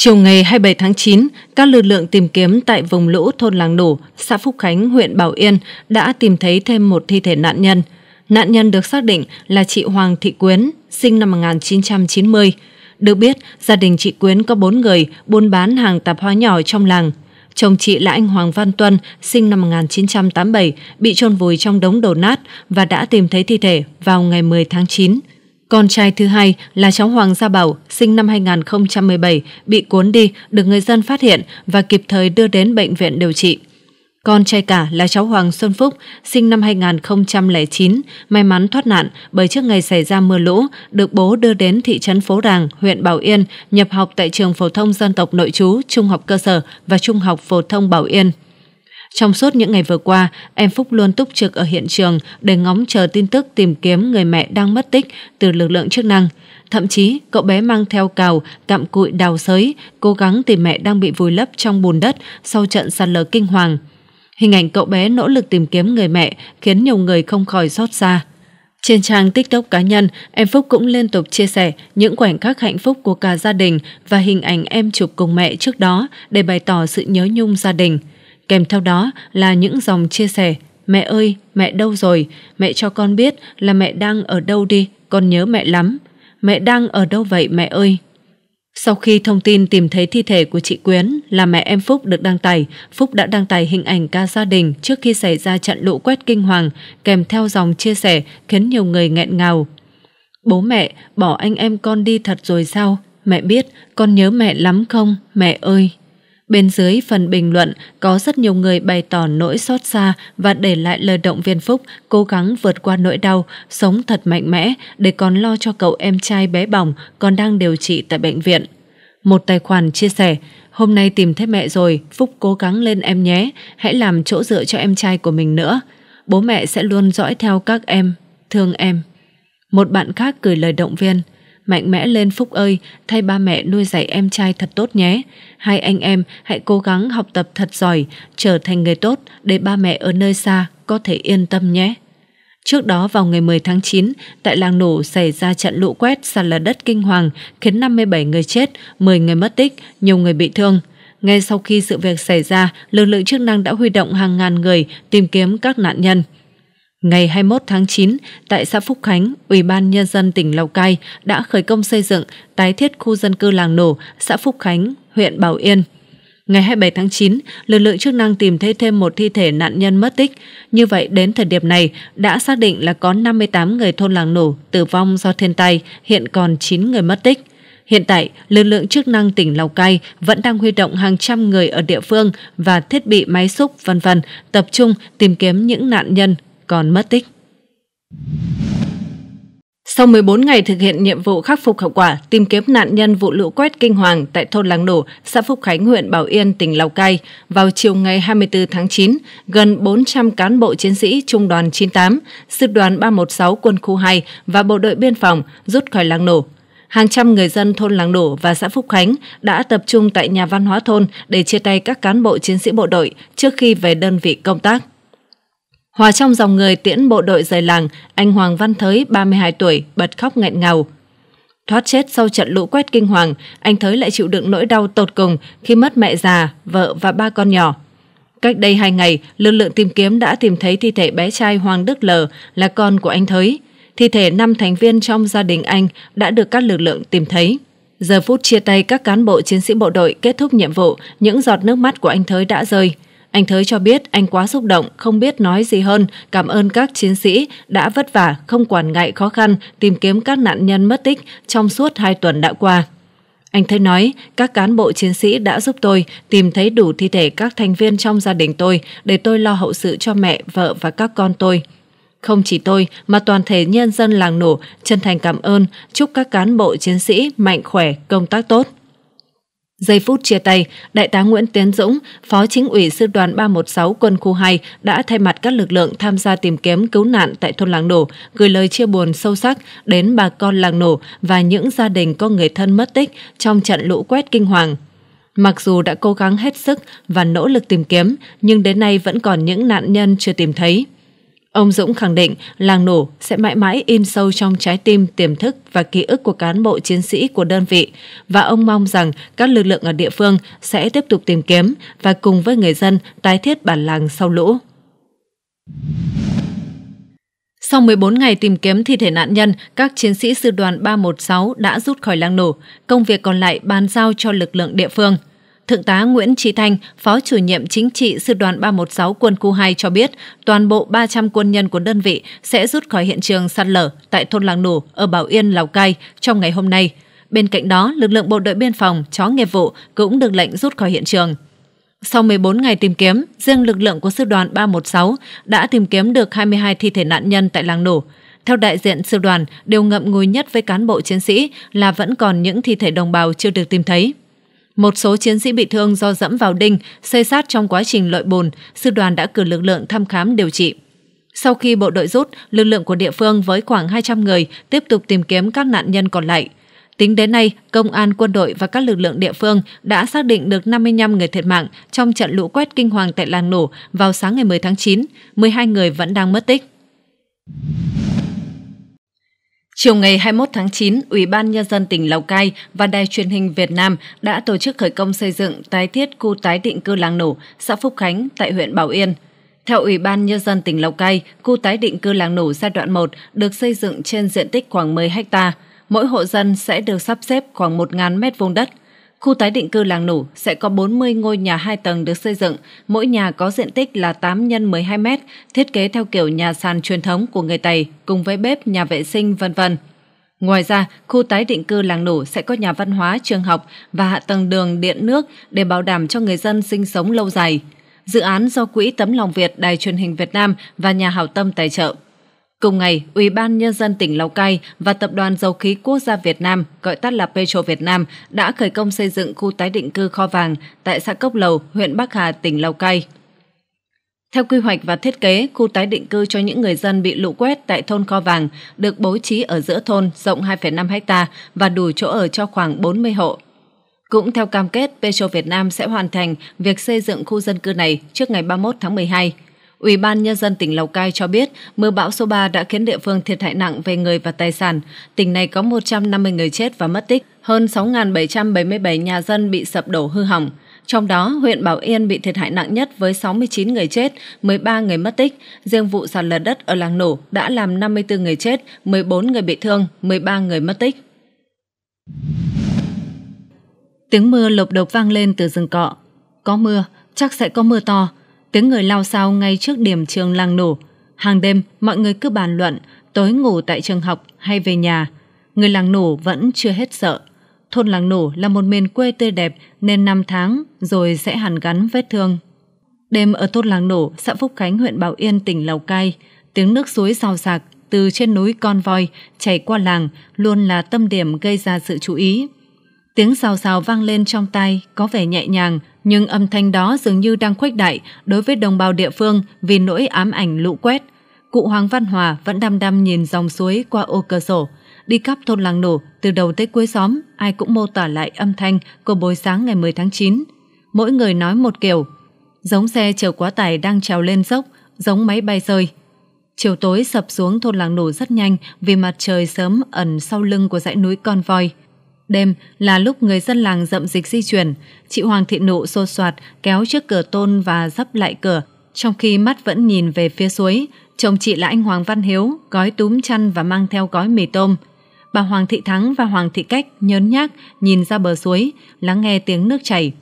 Chiều ngày 27 tháng 9, các lực lượng tìm kiếm tại vùng lũ thôn Làng đổ, xã Phúc Khánh, huyện Bảo Yên đã tìm thấy thêm một thi thể nạn nhân. Nạn nhân được xác định là chị Hoàng Thị Quyến, sinh năm 1990. Được biết, gia đình chị Quyến có 4 người buôn bán hàng tạp hóa nhỏ trong làng. Chồng chị là anh Hoàng Văn Tuân, sinh năm 1987, bị chôn vùi trong đống đổ nát và đã tìm thấy thi thể vào ngày 10 tháng 9. Con trai thứ hai là cháu Hoàng Gia Bảo, sinh năm 2017, bị cuốn đi, được người dân phát hiện và kịp thời đưa đến bệnh viện điều trị. Con trai cả là cháu Hoàng Xuân Phúc, sinh năm 2009, may mắn thoát nạn bởi trước ngày xảy ra mưa lũ, được bố đưa đến thị trấn Phố Ràng, huyện Bảo Yên, nhập học tại trường phổ thông dân tộc nội trú, trung học cơ sở và trung học phổ thông Bảo Yên. Trong suốt những ngày vừa qua, em Phúc luôn túc trực ở hiện trường để ngóng chờ tin tức tìm kiếm người mẹ đang mất tích từ lực lượng chức năng. Thậm chí, cậu bé mang theo cào, cặm cụi đào sới, cố gắng tìm mẹ đang bị vùi lấp trong bùn đất sau trận sạt lở kinh hoàng. Hình ảnh cậu bé nỗ lực tìm kiếm người mẹ khiến nhiều người không khỏi xót xa. Trên trang TikTok cá nhân, em Phúc cũng liên tục chia sẻ những khoảnh khắc hạnh phúc của cả gia đình và hình ảnh em chụp cùng mẹ trước đó để bày tỏ sự nhớ nhung gia đình. Kèm theo đó là những dòng chia sẻ Mẹ ơi, mẹ đâu rồi? Mẹ cho con biết là mẹ đang ở đâu đi, con nhớ mẹ lắm. Mẹ đang ở đâu vậy mẹ ơi? Sau khi thông tin tìm thấy thi thể của chị Quyến là mẹ em Phúc được đăng tải, Phúc đã đăng tải hình ảnh ca gia đình trước khi xảy ra trận lũ quét kinh hoàng, kèm theo dòng chia sẻ khiến nhiều người nghẹn ngào. Bố mẹ, bỏ anh em con đi thật rồi sao? Mẹ biết, con nhớ mẹ lắm không, mẹ ơi? Bên dưới phần bình luận có rất nhiều người bày tỏ nỗi xót xa và để lại lời động viên Phúc cố gắng vượt qua nỗi đau, sống thật mạnh mẽ để còn lo cho cậu em trai bé bỏng còn đang điều trị tại bệnh viện. Một tài khoản chia sẻ, hôm nay tìm thấy mẹ rồi, Phúc cố gắng lên em nhé, hãy làm chỗ dựa cho em trai của mình nữa. Bố mẹ sẽ luôn dõi theo các em, thương em. Một bạn khác gửi lời động viên, mạnh mẽ lên Phúc ơi, thay ba mẹ nuôi dạy em trai thật tốt nhé. Hai anh em hãy cố gắng học tập thật giỏi, trở thành người tốt để ba mẹ ở nơi xa có thể yên tâm nhé. Trước đó vào ngày 10 tháng 9, tại làng nổ xảy ra trận lũ quét sạt lở đất kinh hoàng khiến 57 người chết, 10 người mất tích, nhiều người bị thương. Ngay sau khi sự việc xảy ra, lực lượng chức năng đã huy động hàng ngàn người tìm kiếm các nạn nhân. Ngày 21 tháng 9, tại xã Phúc Khánh, Ủy ban Nhân dân tỉnh Lào Cai đã khởi công xây dựng tái thiết khu dân cư làng nổ xã Phúc Khánh, huyện Bảo Yên. Ngày 27 tháng 9, lực lượng chức năng tìm thấy thêm một thi thể nạn nhân mất tích. Như vậy, đến thời điểm này đã xác định là có 58 người thôn làng nổ tử vong do thiên tai, hiện còn 9 người mất tích. Hiện tại, lực lượng chức năng tỉnh Lào Cai vẫn đang huy động hàng trăm người ở địa phương và thiết bị máy xúc vân vân tập trung tìm kiếm những nạn nhân còn mất tích. Sau 14 ngày thực hiện nhiệm vụ khắc phục hậu quả, tìm kiếm nạn nhân vụ lũ quét kinh hoàng tại thôn Làng Nổ, xã Phúc Khánh, huyện Bảo Yên, tỉnh Lào Cai, vào chiều ngày 24 tháng 9, gần 400 cán bộ chiến sĩ Trung đoàn 98, Sư đoàn 316 quân khu 2 và bộ đội biên phòng rút khỏi Làng Nổ. Hàng trăm người dân thôn Làng Nổ và xã Phúc Khánh đã tập trung tại nhà văn hóa thôn để chia tay các cán bộ chiến sĩ bộ đội trước khi về đơn vị công tác. Hòa trong dòng người tiễn bộ đội rời làng, anh Hoàng Văn Thới, 32 tuổi, bật khóc nghẹn ngào. Thoát chết sau trận lũ quét kinh hoàng, anh Thới lại chịu đựng nỗi đau tột cùng khi mất mẹ già, vợ và ba con nhỏ. Cách đây 2 ngày, lực lượng tìm kiếm đã tìm thấy thi thể bé trai Hoàng Đức L là con của anh Thới. Thi thể 5 thành viên trong gia đình anh đã được các lực lượng tìm thấy. Giờ phút chia tay các cán bộ chiến sĩ bộ đội kết thúc nhiệm vụ, những giọt nước mắt của anh Thới đã rơi – anh Thới cho biết anh quá xúc động, không biết nói gì hơn, cảm ơn các chiến sĩ đã vất vả, không quản ngại khó khăn, tìm kiếm các nạn nhân mất tích trong suốt hai tuần đã qua. Anh Thới nói, các cán bộ chiến sĩ đã giúp tôi tìm thấy đủ thi thể các thành viên trong gia đình tôi để tôi lo hậu sự cho mẹ, vợ và các con tôi. Không chỉ tôi mà toàn thể nhân dân làng nổ chân thành cảm ơn, chúc các cán bộ chiến sĩ mạnh khỏe, công tác tốt. Giây phút chia tay, Đại tá Nguyễn Tiến Dũng, Phó Chính ủy Sư đoàn 316 Quân khu 2 đã thay mặt các lực lượng tham gia tìm kiếm cứu nạn tại thôn Làng Nổ, gửi lời chia buồn sâu sắc đến bà con Làng Nổ và những gia đình có người thân mất tích trong trận lũ quét kinh hoàng. Mặc dù đã cố gắng hết sức và nỗ lực tìm kiếm, nhưng đến nay vẫn còn những nạn nhân chưa tìm thấy. Ông Dũng khẳng định làng nổ sẽ mãi mãi in sâu trong trái tim, tiềm thức và ký ức của cán bộ chiến sĩ của đơn vị và ông mong rằng các lực lượng ở địa phương sẽ tiếp tục tìm kiếm và cùng với người dân tái thiết bản làng sau lũ. Sau 14 ngày tìm kiếm thi thể nạn nhân, các chiến sĩ sư đoàn 316 đã rút khỏi làng nổ. Công việc còn lại bàn giao cho lực lượng địa phương. Thượng tá Nguyễn Trí Thanh, Phó chủ nhiệm chính trị Sư đoàn 316 quân khu 2 cho biết, toàn bộ 300 quân nhân của đơn vị sẽ rút khỏi hiện trường sạt lở tại thôn Làng Nủ ở Bảo Yên, Lào Cai trong ngày hôm nay. Bên cạnh đó, lực lượng bộ đội biên phòng, chó nghiệp vụ cũng được lệnh rút khỏi hiện trường. Sau 14 ngày tìm kiếm, riêng lực lượng của sư đoàn 316 đã tìm kiếm được 22 thi thể nạn nhân tại làng nổ. Theo đại diện sư đoàn, điều ngậm ngùi nhất với cán bộ chiến sĩ là vẫn còn những thi thể đồng bào chưa được tìm thấy. Một số chiến sĩ bị thương do dẫm vào đinh, xây sát trong quá trình lợi bùn, sư đoàn đã cử lực lượng thăm khám điều trị. Sau khi bộ đội rút, lực lượng của địa phương với khoảng 200 người tiếp tục tìm kiếm các nạn nhân còn lại. Tính đến nay, công an, quân đội và các lực lượng địa phương đã xác định được 55 người thiệt mạng trong trận lũ quét kinh hoàng tại làng nổ vào sáng ngày 10 tháng 9, 12 người vẫn đang mất tích. Chiều ngày 21 tháng 9, Ủy ban Nhân dân tỉnh Lào Cai và Đài truyền hình Việt Nam đã tổ chức khởi công xây dựng tái thiết khu tái định cư Làng Nổ, xã Phúc Khánh, tại huyện Bảo Yên. Theo Ủy ban Nhân dân tỉnh Lào Cai, khu tái định cư Làng Nổ giai đoạn 1 được xây dựng trên diện tích khoảng 10 ha. Mỗi hộ dân sẽ được sắp xếp khoảng 1.000 m vuông đất – Khu tái định cư làng Nủ sẽ có 40 ngôi nhà hai tầng được xây dựng, mỗi nhà có diện tích là 8 x 12 mét, thiết kế theo kiểu nhà sàn truyền thống của người Tày cùng với bếp, nhà vệ sinh vân vân. Ngoài ra, khu tái định cư làng Nủ sẽ có nhà văn hóa, trường học và hạ tầng đường, điện nước để bảo đảm cho người dân sinh sống lâu dài. Dự án do Quỹ Tấm Lòng Việt Đài truyền hình Việt Nam và Nhà Hảo Tâm tài trợ. Cùng ngày, Ủy ban Nhân dân tỉnh Lào Cai và Tập đoàn Dầu khí Quốc gia Việt Nam, gọi tắt là Petro Việt Nam, đã khởi công xây dựng khu tái định cư kho vàng tại xã Cốc Lầu, huyện Bắc Hà, tỉnh Lào Cai. Theo quy hoạch và thiết kế, khu tái định cư cho những người dân bị lũ quét tại thôn Kho Vàng được bố trí ở giữa thôn rộng 2,5 ha và đủ chỗ ở cho khoảng 40 hộ. Cũng theo cam kết, Petro Việt Nam sẽ hoàn thành việc xây dựng khu dân cư này trước ngày 31 tháng 12. Ủy ban Nhân dân tỉnh Lào Cai cho biết mưa bão số 3 đã khiến địa phương thiệt hại nặng về người và tài sản. Tỉnh này có 150 người chết và mất tích, hơn 6.777 nhà dân bị sập đổ hư hỏng. Trong đó, huyện Bảo Yên bị thiệt hại nặng nhất với 69 người chết, 13 người mất tích. Riêng vụ sạt lở đất ở làng nổ đã làm 54 người chết, 14 người bị thương, 13 người mất tích. Tiếng mưa lộp đột vang lên từ rừng cọ. Có mưa, chắc sẽ có mưa to, Tiếng người lao sao ngay trước điểm trường làng nổ. Hàng đêm, mọi người cứ bàn luận, tối ngủ tại trường học hay về nhà. Người làng nổ vẫn chưa hết sợ. Thôn làng nổ là một miền quê tươi đẹp nên năm tháng rồi sẽ hàn gắn vết thương. Đêm ở thôn làng nổ, xã Phúc Khánh, huyện Bảo Yên, tỉnh Lào Cai, tiếng nước suối rào rạc từ trên núi Con Voi chảy qua làng luôn là tâm điểm gây ra sự chú ý Tiếng xào xào vang lên trong tay có vẻ nhẹ nhàng, nhưng âm thanh đó dường như đang khuếch đại đối với đồng bào địa phương vì nỗi ám ảnh lũ quét. Cụ Hoàng Văn Hòa vẫn đăm đăm nhìn dòng suối qua ô cửa sổ. Đi khắp thôn làng nổ, từ đầu tới cuối xóm, ai cũng mô tả lại âm thanh của buổi sáng ngày 10 tháng 9. Mỗi người nói một kiểu. Giống xe chở quá tải đang trèo lên dốc, giống máy bay rơi. Chiều tối sập xuống thôn làng nổ rất nhanh vì mặt trời sớm ẩn sau lưng của dãy núi con voi. Đêm là lúc người dân làng dậm dịch di chuyển, chị Hoàng Thị Nụ xô xoạt kéo trước cửa tôn và dắp lại cửa, trong khi mắt vẫn nhìn về phía suối, chồng chị là anh Hoàng Văn Hiếu, gói túm chăn và mang theo gói mì tôm. Bà Hoàng Thị Thắng và Hoàng Thị Cách nhớn nhác nhìn ra bờ suối, lắng nghe tiếng nước chảy.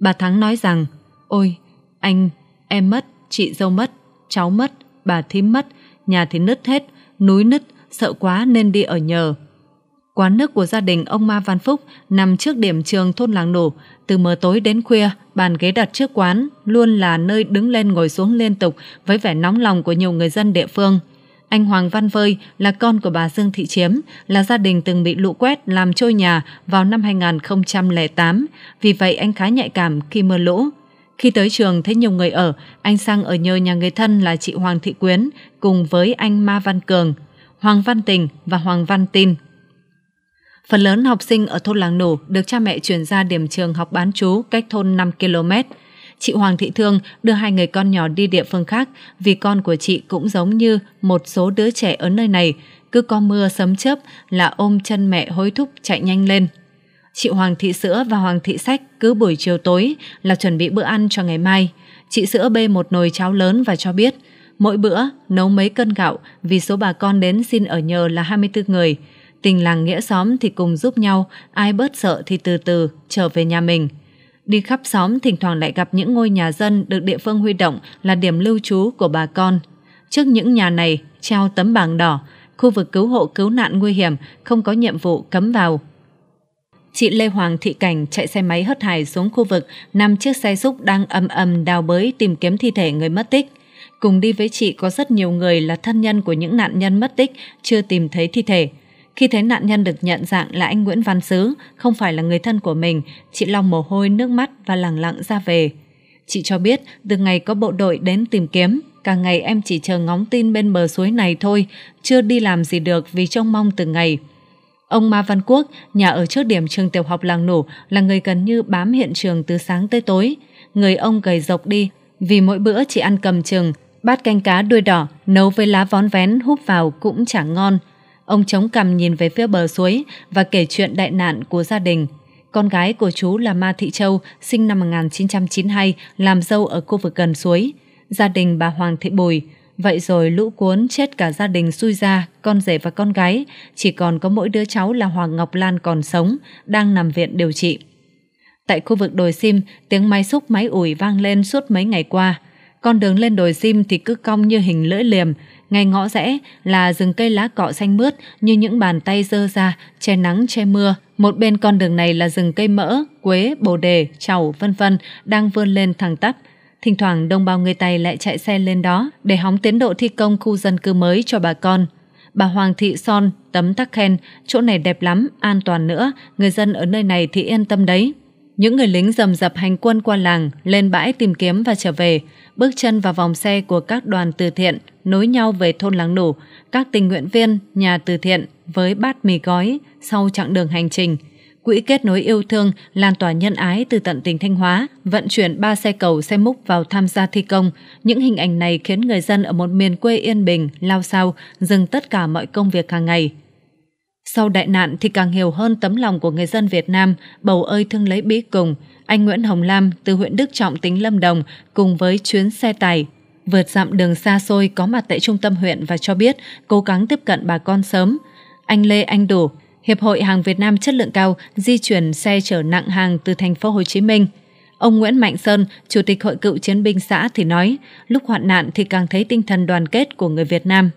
Bà Thắng nói rằng, ôi, anh, em mất, chị dâu mất, cháu mất, bà thím mất, nhà thì nứt hết, núi nứt, sợ quá nên đi ở nhờ. Quán nước của gia đình ông Ma Văn Phúc nằm trước điểm trường thôn làng nổ. Từ mờ tối đến khuya, bàn ghế đặt trước quán luôn là nơi đứng lên ngồi xuống liên tục với vẻ nóng lòng của nhiều người dân địa phương. Anh Hoàng Văn Vơi là con của bà Dương Thị Chiếm, là gia đình từng bị lũ quét làm trôi nhà vào năm 2008. Vì vậy anh khá nhạy cảm khi mưa lũ. Khi tới trường thấy nhiều người ở, anh sang ở nhờ nhà người thân là chị Hoàng Thị Quyến cùng với anh Ma Văn Cường, Hoàng Văn Tình và Hoàng Văn Tin Phần lớn học sinh ở thôn Làng Nổ được cha mẹ chuyển ra điểm trường học bán chú cách thôn 5 km. Chị Hoàng Thị Thương đưa hai người con nhỏ đi địa phương khác vì con của chị cũng giống như một số đứa trẻ ở nơi này, cứ có mưa sấm chớp là ôm chân mẹ hối thúc chạy nhanh lên. Chị Hoàng Thị Sữa và Hoàng Thị Sách cứ buổi chiều tối là chuẩn bị bữa ăn cho ngày mai. Chị Sữa bê một nồi cháo lớn và cho biết mỗi bữa nấu mấy cân gạo vì số bà con đến xin ở nhờ là 24 người – tình làng nghĩa xóm thì cùng giúp nhau, ai bớt sợ thì từ từ trở về nhà mình. Đi khắp xóm thỉnh thoảng lại gặp những ngôi nhà dân được địa phương huy động là điểm lưu trú của bà con. Trước những nhà này treo tấm bảng đỏ, khu vực cứu hộ cứu nạn nguy hiểm không có nhiệm vụ cấm vào. Chị Lê Hoàng Thị Cảnh chạy xe máy hất hải xuống khu vực, nằm chiếc xe xúc đang âm âm đào bới tìm kiếm thi thể người mất tích. Cùng đi với chị có rất nhiều người là thân nhân của những nạn nhân mất tích chưa tìm thấy thi thể. Khi thấy nạn nhân được nhận dạng là anh Nguyễn Văn Sứ, không phải là người thân của mình, chị Long mồ hôi nước mắt và lẳng lặng ra về. Chị cho biết, từ ngày có bộ đội đến tìm kiếm, cả ngày em chỉ chờ ngóng tin bên bờ suối này thôi, chưa đi làm gì được vì trông mong từng ngày. Ông Ma Văn Quốc, nhà ở trước điểm trường tiểu học làng nổ, là người gần như bám hiện trường từ sáng tới tối. Người ông gầy dọc đi, vì mỗi bữa chỉ ăn cầm chừng, bát canh cá đuôi đỏ, nấu với lá vón vén húp vào cũng chẳng ngon. Ông chống cằm nhìn về phía bờ suối và kể chuyện đại nạn của gia đình. Con gái của chú là Ma Thị Châu, sinh năm 1992, làm dâu ở khu vực gần suối. Gia đình bà Hoàng Thị Bùi. Vậy rồi lũ cuốn chết cả gia đình xui ra, con rể và con gái. Chỉ còn có mỗi đứa cháu là Hoàng Ngọc Lan còn sống, đang nằm viện điều trị. Tại khu vực đồi sim, tiếng máy xúc máy ủi vang lên suốt mấy ngày qua. Con đường lên đồi sim thì cứ cong như hình lưỡi liềm, ngay ngõ rẽ là rừng cây lá cọ xanh mướt như những bàn tay dơ ra, che nắng che mưa. Một bên con đường này là rừng cây mỡ, quế, bồ đề, trầu, vân vân đang vươn lên thẳng tắp. Thỉnh thoảng đông bao người Tây lại chạy xe lên đó để hóng tiến độ thi công khu dân cư mới cho bà con. Bà Hoàng Thị Son tấm tắc khen, chỗ này đẹp lắm, an toàn nữa, người dân ở nơi này thì yên tâm đấy. Những người lính dầm dập hành quân qua làng, lên bãi tìm kiếm và trở về, bước chân vào vòng xe của các đoàn từ thiện, nối nhau về thôn làng Nủ, các tình nguyện viên, nhà từ thiện với bát mì gói sau chặng đường hành trình. Quỹ kết nối yêu thương, lan tỏa nhân ái từ tận tỉnh Thanh Hóa, vận chuyển ba xe cầu xe múc vào tham gia thi công. Những hình ảnh này khiến người dân ở một miền quê yên bình, lao sao, dừng tất cả mọi công việc hàng ngày. Sau đại nạn thì càng hiểu hơn tấm lòng của người dân Việt Nam, bầu ơi thương lấy bí cùng, anh Nguyễn Hồng Lam từ huyện Đức Trọng tỉnh Lâm Đồng cùng với chuyến xe tải vượt dặm đường xa xôi có mặt tại trung tâm huyện và cho biết cố gắng tiếp cận bà con sớm. Anh Lê Anh Đủ, Hiệp hội hàng Việt Nam chất lượng cao di chuyển xe chở nặng hàng từ thành phố Hồ Chí Minh. Ông Nguyễn Mạnh Sơn, Chủ tịch Hội cựu chiến binh xã thì nói, lúc hoạn nạn thì càng thấy tinh thần đoàn kết của người Việt Nam.